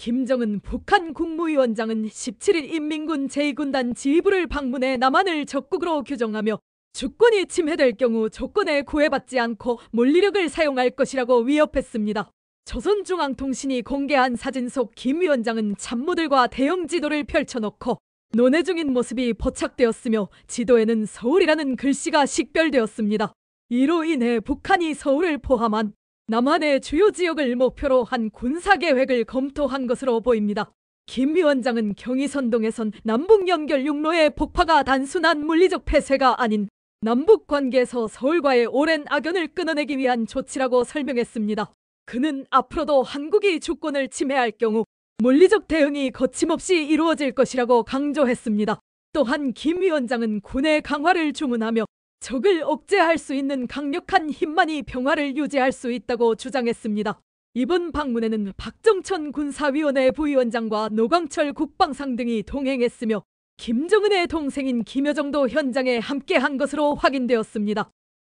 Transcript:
김정은 북한 국무위원장은 17일 인민군 제2군단 지휘부를 방문해 남한을 적국으로 규정하며 주권이 침해될 경우 조건에 구애받지 않고 물리력을 사용할 것이라고 위협했습니다. 조선중앙통신이 공개한 사진 속 김 위원장은 참모들과 대형 지도를 펼쳐놓고 논의 중인 모습이 포착되었으며 지도에는 서울이라는 글씨가 식별되었습니다. 이로 인해 북한이 서울을 포함한 남한의 주요 지역을 목표로 한 군사 계획을 검토한 것으로 보입니다. 김 위원장은 경의선동에선 남북 연결 육로의 폭파가 단순한 물리적 폐쇄가 아닌 남북 관계에서 서울과의 오랜 악연을 끊어내기 위한 조치라고 설명했습니다. 그는 앞으로도 한국이 주권을 침해할 경우 물리적 대응이 거침없이 이루어질 것이라고 강조했습니다. 또한 김 위원장은 군의 강화를 주문하며 적을 억제할 수 있는 강력한 힘만이 평화를 유지할 수 있다고 주장했습니다. 이번 방문에는 박정천 군사위원회 부위원장과 노광철 국방상 등이 동행했으며 김정은의 동생인 김여정도 현장에 함께한 것으로 확인되었습니다.